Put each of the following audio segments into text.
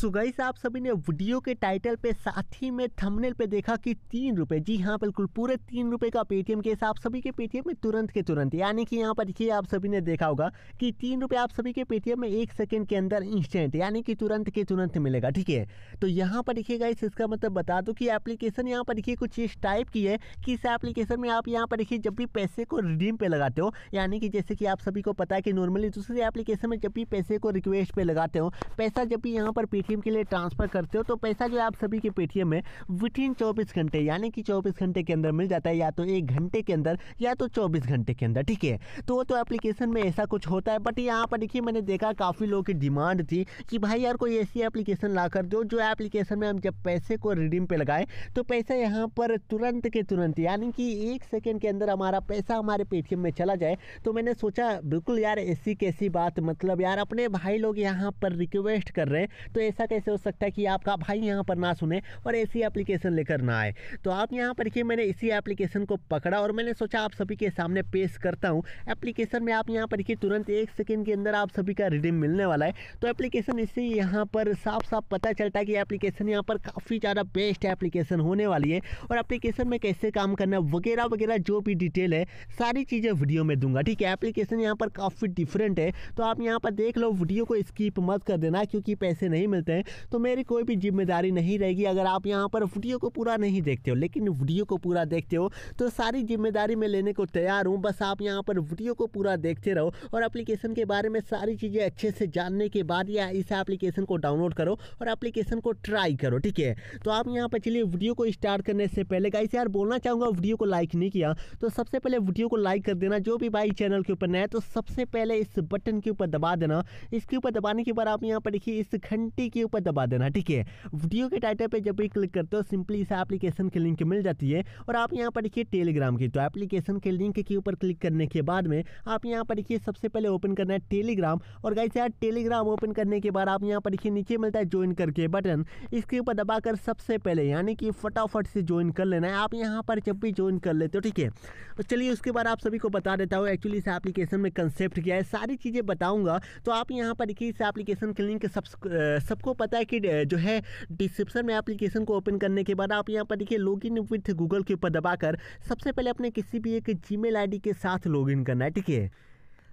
सो आप सभी ने वीडियो के टाइटल पे साथ ही में थंबनेल पे देखा कि तीन रुपये जी हाँ बिल्कुल पूरे तीन रुपये का पेटीएम केस आप सभी के पेटीएम में तुरंत के तुरंत यानी कि यहाँ पर देखिए आप सभी ने देखा होगा कि तीन रुपये आप सभी के पेटीएम में एक सेकेंड के अंदर इंस्टेंट यानी कि तुरंत के तुरंत मिलेगा ठीक है तो यहाँ पर देखिए गाइस इसका मतलब बता दो कि एप्लीकेशन यहाँ पर देखिए कुछ इस टाइप की है कि इस एप्लीकेशन में आप यहाँ पर देखिए जब भी पैसे को रिडीम पे लगाते हो यानी कि जैसे कि आप सभी को पता है कि नॉर्मली दूसरे एप्लीकेशन में जब भी पैसे को रिक्वेस्ट पे लगाते हो पैसा जब भी यहाँ पर पेटीएम पेटीएम के लिए ट्रांसफ़र करते हो तो पैसा जो है आप सभी के पेटीएम में इन चौबीस घंटे यानी कि चौबीस घंटे के अंदर मिल जाता है या तो एक घंटे के अंदर या तो चौबीस घंटे के अंदर ठीक है तो वो तो एप्लीकेशन में ऐसा कुछ होता है बट यहाँ पर देखिए मैंने देखा काफ़ी लोगों की डिमांड थी कि भाई यार कोई ऐसी एप्लीकेशन ला कर दो जो एप्लीकेशन में हम जब पैसे को रिडीम पर लगाएं तो पैसा यहाँ पर तुरंत के तुरंत यानी कि एक सेकेंड के अंदर हमारा पैसा हमारे पेटीएम में चला जाए तो मैंने सोचा बिल्कुल यार ऐसी कैसी बात मतलब यार अपने भाई लोग यहाँ पर रिक्वेस्ट कर रहे हैं तो ऐसा कैसे हो सकता है कि आपका भाई यहाँ पर ना सुने और ऐसी एप्लीकेशन लेकर ना आए तो आप यहाँ पर देखिए मैंने इसी एप्लीकेशन को पकड़ा और मैंने सोचा आप सभी के सामने पेश करता हूँ एप्लीकेशन में आप यहाँ पर देखिए तुरंत एक सेकेंड के अंदर आप सभी का रिडीम मिलने वाला है तो एप्लीकेशन इससे यहाँ पर साफ साफ पता चलता है कि एप्लीकेशन यहाँ पर काफ़ी ज़्यादा बेस्ट एप्लीकेशन होने वाली है और एप्लीकेशन में कैसे काम करना है वगैरह वगैरह जो भी डिटेल है सारी चीज़ें वीडियो में दूंगा ठीक है एप्लीकेशन यहाँ पर काफ़ी डिफरेंट है तो आप यहाँ पर देख लो वीडियो को स्कीप मत कर देना क्योंकि पैसे नहीं मिलते लेते हैं तो मेरी कोई भी जिम्मेदारी नहीं रहेगी अगर आप यहाँ पर वीडियो को पूरा नहीं देखते हो लेकिन वीडियो को पूरा देखते हो तो सारी जिम्मेदारी मैं लेने को तैयार हूँ बस आप यहाँ पर वीडियो को पूरा देखते रहो और अप्लीकेशन के बारे में सारी चीज़ें अच्छे से जानने के बाद या इस एप्लीकेशन को डाउनलोड करो और एप्लीकेशन को ट्राई करो ठीक है तो आप यहाँ पर चलिए वीडियो को स्टार्ट करने से पहले गाइस यार बोलना चाहूँगा वीडियो को लाइक नहीं किया तो सबसे पहले वीडियो को लाइक कर देना जो भी भाई चैनल के ऊपर नया तो सबसे पहले इस बटन के ऊपर दबा देना इसके ऊपर दबाने के बाद आप यहाँ पर देखिए इस घंटी के ऊपर दबा देना ठीक है वीडियो के टाइटल पर जब भी क्लिक करते हो सिंपली इस एप्लीकेशन की लिंक मिल जाती है और आप यहाँ पर देखिए टेलीग्राम की तो एप्लीकेशन के लिंक के ऊपर क्लिक करने के बाद में आप यहाँ पर देखिए सबसे पहले ओपन करना है टेलीग्राम और गाइस यार टेलीग्राम ओपन करने के बाद आप यहाँ पर देखिए नीचे मिलता है ज्वाइन करके बटन इसके ऊपर दबाकर सबसे पहले यानी कि फटाफट से ज्वाइन कर लेना है आप यहाँ पर जब भी ज्वाइन कर लेते हो ठीक है तो चलिए उसके बाद आप सभी को बता देता हूँ एक्चुअली इस एप्लीकेशन में कंसेप्ट क्या है सारी चीज़ें बताऊँगा तो आप यहाँ पर देखिए इस एप्लीकेशन के लिंक सब आपको पता है कि जो है डिस्क्रिप्शन में एप्लीकेशन को ओपन करने के बाद आप यहाँ पर देखिए लॉग इन विथ गूगल के ऊपर दबाकर सबसे पहले अपने किसी भी एक जी मेल के साथ लॉग इन करना है ठीक है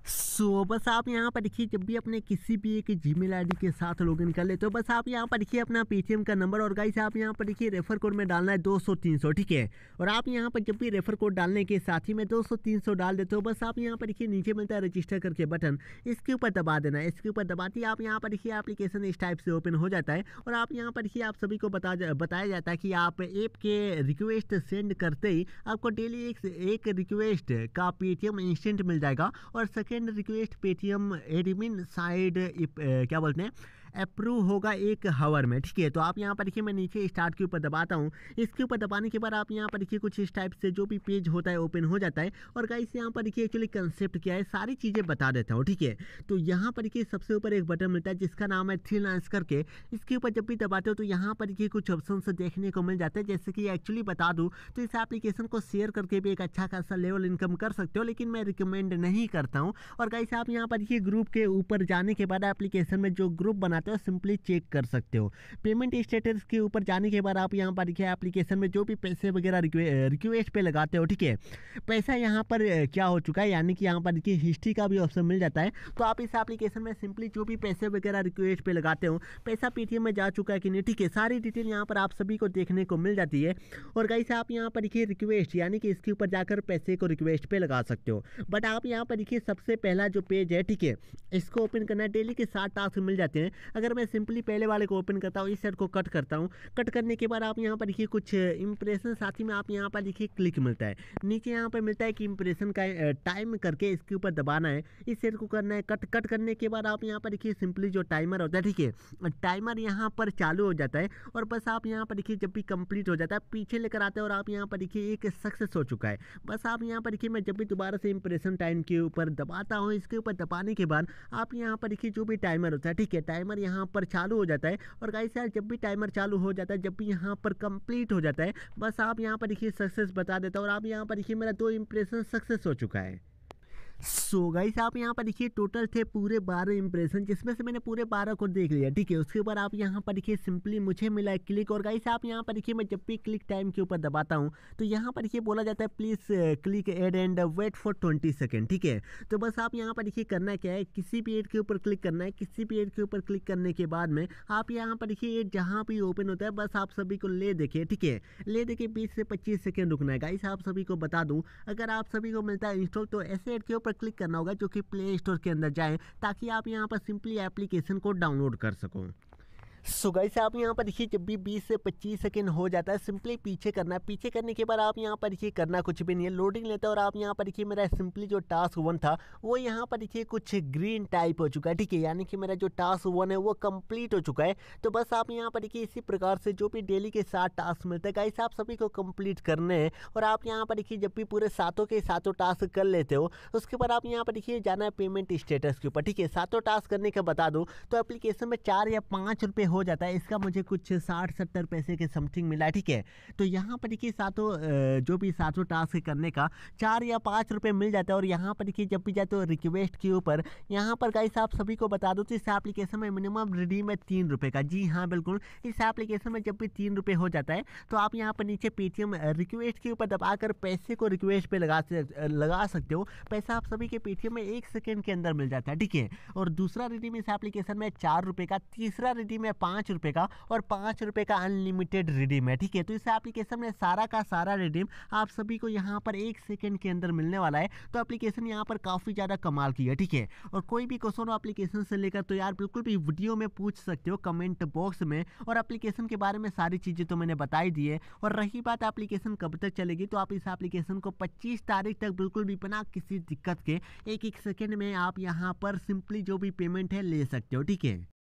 सो so, बस आप यहाँ पर देखिए जब भी अपने किसी भी एक जीमेल आईडी के साथ लॉगिन कर लेते हो बस आप यहाँ पर देखिए अपना पेटीएम का नंबर और गाइस आप यहाँ पर देखिए रेफर कोड में डालना है 200 300 ठीक है और आप यहाँ पर जब भी रेफर कोड डालने के साथ ही सौ 200 300 डाल देते हो बस आप यहाँ पर देखिए नीचे मिलता है रजिस्टर करके बटन इसके ऊपर दबा देना है इसके ऊपर दबाते ही आप यहाँ पर देखिए एप्लीकेशन इस टाइप से ओपन हो जाता है और आप यहाँ पर देखिए आप सभी को बता बताया जाता है कि आप ऐप के रिक्वेस्ट सेंड करते ही आपको डेली एक रिक्वेस्ट का पेटीएम इंस्टेंट मिल जाएगा और can request Paytm admin side क्या बोलते हैं अप्रूव होगा एक हावर में ठीक है तो आप यहाँ पर देखिए मैं नीचे स्टार्ट के ऊपर दबाता हूँ इसके ऊपर दबाने के बाद आप यहाँ पर देखिए कुछ इस टाइप से जो भी पेज होता है ओपन हो जाता है और गाइस यहाँ पर देखिए एक्चुअली कंसेप्ट क्या है सारी चीज़ें बता देता हूँ ठीक है तो यहाँ पर देखिए सबसे ऊपर एक बटन मिलता है जिसका नाम है थ्री लाइन्स करके इसके ऊपर जब भी दबाते हो तो यहाँ पर देखिए कुछ ऑप्शन देखने को मिल जाते हैं जैसे कि एक्चुअली बता दूँ तो इस एप्लीकेशन को शेयर करके भी एक अच्छा खासा लेवल इनकम कर सकते हो लेकिन मैं रिकमेंड नहीं करता हूँ और गाइस आप यहाँ पर देखिए ग्रुप के ऊपर जाने के बाद एप्लीकेशन में जो ग्रुप बना चाहते हो सिंपली चेक कर सकते हो पेमेंट स्टेटस के ऊपर जाने के बाद आप यहाँ पर देखिए एप्लीकेशन में जो भी पैसे वगैरह रिक्वेस्ट पे लगाते हो ठीक है पैसा यहाँ पर क्या हो चुका है यानी कि यहाँ पर देखिए हिस्ट्री का भी ऑप्शन मिल जाता है तो आप इस एप्लीकेशन में सिंपली जो भी पैसे वगैरह रिक्वेस्ट पर लगाते हो पैसा पेटीएम में जा चुका है कि नहीं ठीक है सारी डिटेल यहाँ पर आप सभी को देखने को मिल जाती है और कहीं से आप यहाँ पर देखिए रिक्वेस्ट यानी कि इसके ऊपर जाकर पैसे को रिक्वेस्ट पे लगा सकते हो बट आप यहाँ पर देखिए सबसे पहला जो पेज है ठीक है इसको ओपन करना है डेली के सात टास्क मिल जाते हैं अगर मैं सिंपली पहले वाले को ओपन करता हूँ इस सेट को कट करता हूँ कट करने के बाद आप यहाँ पर देखिए कुछ इंप्रेशन साथ ही में आप यहाँ पर देखिए क्लिक मिलता है नीचे यहाँ पर मिलता है कि इंप्रेशन का टाइम करके इसके ऊपर दबाना है इस सेट को करना है कट कट करने के बाद आप यहाँ पर देखिए सिंपली जो टाइमर होता है ठीक है टाइमर यहाँ पर चालू हो जाता है और बस आप यहाँ पर देखिए जब भी कंप्लीट हो जाता है पीछे लेकर आते हैं और आप यहाँ पर देखिए एक सक्सेस हो चुका है बस आप यहाँ पर देखिए मैं जब भी दोबारा से इंप्रेशन टाइम के ऊपर दबाता हूँ इसके ऊपर दबाने के बाद आप यहाँ पर देखिए जो भी टाइमर होता है ठीक है टाइमर यहाँ पर चालू हो जाता है और गाइस यार जब भी टाइमर चालू हो जाता है जब भी यहाँ पर कंप्लीट हो जाता है बस आप यहाँ पर देखिए सक्सेस बता देता और आप यहाँ पर देखिए मेरा दो इम्प्रेशन सक्सेस हो चुका है सो so गाइस आप यहाँ पर देखिए टोटल थे पूरे बारह इंप्रेशन जिसमें से मैंने पूरे बारह को देख लिया ठीक है उसके ऊपर आप यहाँ पर देखिए सिंपली मुझे मिला है क्लिक और गाइस आप यहाँ पर देखिए मैं जब भी क्लिक टाइम के ऊपर दबाता हूँ तो यहाँ पर देखिए बोला जाता है please click ad and wait for twenty second ठीक है तो बस आप यहाँ पर देखिए करना क्या है किसी भी एड के ऊपर क्लिक करना है किसी भी एड के ऊपर क्लिक करने के बाद में आप यहाँ पर देखिए एड जहाँ भी ओपन होता है बस आप सभी को ले देखिए ठीक है ले देखिए बीस से पच्चीस सेकेंड रुकना है गाइस आप सभी को बता दूँ अगर आप सभी को मिलता है इंस्टॉल तो ऐसे एड के ऊपर पर क्लिक करना होगा जो कि प्ले स्टोर के अंदर जाए ताकि आप यहाँ पर सिंपली एप्लीकेशन को डाउनलोड कर सको सो so गाइस आप यहाँ पर देखिए जब भी 20 से 25 सेकंड हो जाता है सिंपली पीछे करना है पीछे करने के बाद आप यहाँ पर देखिए करना कुछ भी नहीं है लोडिंग लेता है और आप यहाँ पर देखिए मेरा सिंपली जो टास्क वन था वो यहाँ पर देखिए कुछ ग्रीन टाइप हो चुका है ठीक है यानी कि मेरा जो टास्क वन है वो कंप्लीट हो चुका है तो बस आप यहाँ पर देखिए इसी प्रकार से जो भी डेली के साथ टास्क मिलते हैं गाइस आप सभी को कंप्लीट करने हैं और आप यहाँ पर देखिए जब भी पूरे सातों के सातों टास्क कर लेते हो उसके बाद आप यहाँ पर देखिए जाना है पेमेंट स्टेटस के ऊपर ठीक है सातों टास्क करने का बता दूँ तो एप्लीकेशन में चार या पाँच रुपये हो जाता है इसका मुझे कुछ साठ सत्तर पैसे के समथिंग मिला ठीक है तो यहाँ पर देखिए सातों जो भी सातों टास्क करने का चार या पाँच रुपये मिल जाता है और यहाँ पर देखिए जब भी जाते हो रिक्वेस्ट के ऊपर यहाँ पर गाइस आप सभी को बता दो तो इस एप्लीकेशन में मिनिमम रिडीम है तीन रुपये का जी हाँ बिल्कुल इस एप्लीकेशन में जब भी तीन रुपये हो जाता है तो आप यहाँ पर नीचे पेटीएम रिक्वेस्ट के ऊपर दबाकर पैसे को रिक्वेस्ट पर लगा लगा सकते हो पैसा आप सभी के पेटीएम में एक सेकेंड के अंदर मिल जाता है ठीक है और दूसरा रिडीम इस एप्लीकेशन में चार रुपये का तीसरा रिडीम है पाँच रुपये का और पाँच रुपये का अनलिमिटेड रिडीम है ठीक है तो इस एप्लीकेशन में सारा का सारा रिडीम आप सभी को यहाँ पर एक सेकेंड के अंदर मिलने वाला है तो एप्लीकेशन यहाँ पर काफ़ी ज़्यादा कमाल की है ठीक है और कोई भी क्वेश्चन एप्लीकेशन से लेकर तो यार बिल्कुल भी वीडियो में पूछ सकते हो कमेंट बॉक्स में और एप्लीकेशन के बारे में सारी चीज़ें तो मैंने बताई दी है और रही बात एप्लीकेशन कब तक चलेगी तो आप इस एप्लीकेशन को पच्चीस तारीख तक बिल्कुल भी बिना किसी दिक्कत के एक एक सेकेंड में आप यहाँ पर सिंपली जो भी पेमेंट है ले सकते हो ठीक है